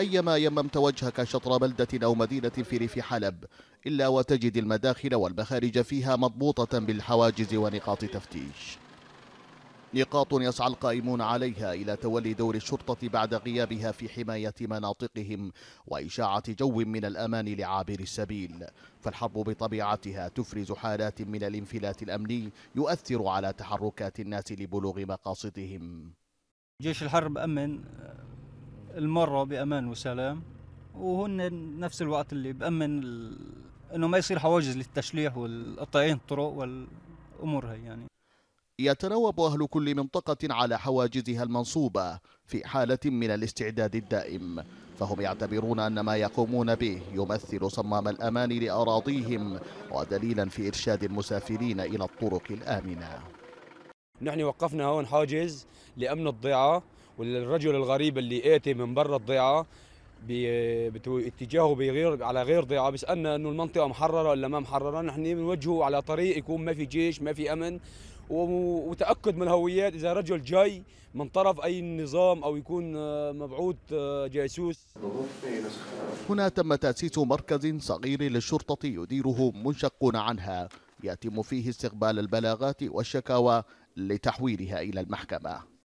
أيما يممت وجهك شطر بلدة أو مدينة في ريف حلب إلا وتجد المداخل والمخارج فيها مضبوطة بالحواجز ونقاط تفتيش نقاط يسعى القائمون عليها إلى تولي دور الشرطة بعد غيابها في حماية مناطقهم وإشاعة جو من الأمان لعابر السبيل فالحرب بطبيعتها تفرز حالات من الانفلات الأمني يؤثر على تحركات الناس لبلوغ مقاصدهم جيش الحرب أمن المرة بأمان وسلام وهن نفس الوقت اللي بأمن ال... انه ما يصير حواجز للتشليح والقطعين الطرق والامور هي يعني يتناوب اهل كل منطقة على حواجزها المنصوبة في حالة من الاستعداد الدائم فهم يعتبرون أن ما يقومون به يمثل صمام الأمان لأراضيهم ودليلا في إرشاد المسافرين إلى الطرق الآمنة نحن وقفنا هون حاجز لأمن الضيعة والرجل الغريب اللي اتي من برا الضيعه باتجاهه بغير على غير ضيعه بيسالنا انه المنطقه محرره ولا ما محرره نحن بنوجهه على طريق يكون ما في جيش ما في امن وتاكد من الهويات اذا رجل جاي من طرف اي نظام او يكون آه، مبعوث آه، جاسوس هنا تم تاسيس مركز صغير للشرطه يديره منشق عنها يتم فيه استقبال البلاغات والشكاوى لتحويلها الى المحكمه